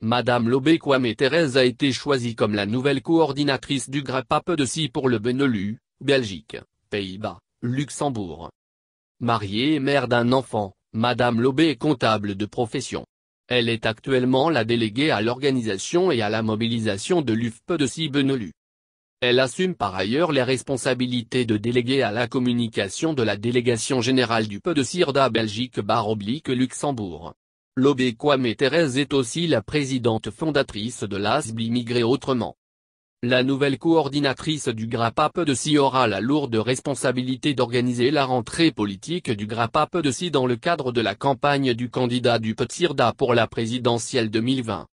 Madame Lobé Kwame Thérèse a été choisie comme la nouvelle coordinatrice du Peu de Si pour le Benelux, Belgique, Pays-Bas, Luxembourg. Mariée et mère d'un enfant, Madame Lobé est comptable de profession. Elle est actuellement la déléguée à l'organisation et à la mobilisation de l'UFP de Si Benelux. Elle assume par ailleurs les responsabilités de déléguée à la communication de la délégation générale du Peu de Cirda Belgique baroblique Luxembourg. Kwame Thérèse est aussi la présidente fondatrice de l'ASB Immigré Autrement. La nouvelle coordinatrice du p de Si aura la lourde responsabilité d'organiser la rentrée politique du peu de Si dans le cadre de la campagne du candidat du Petirda pour la présidentielle 2020.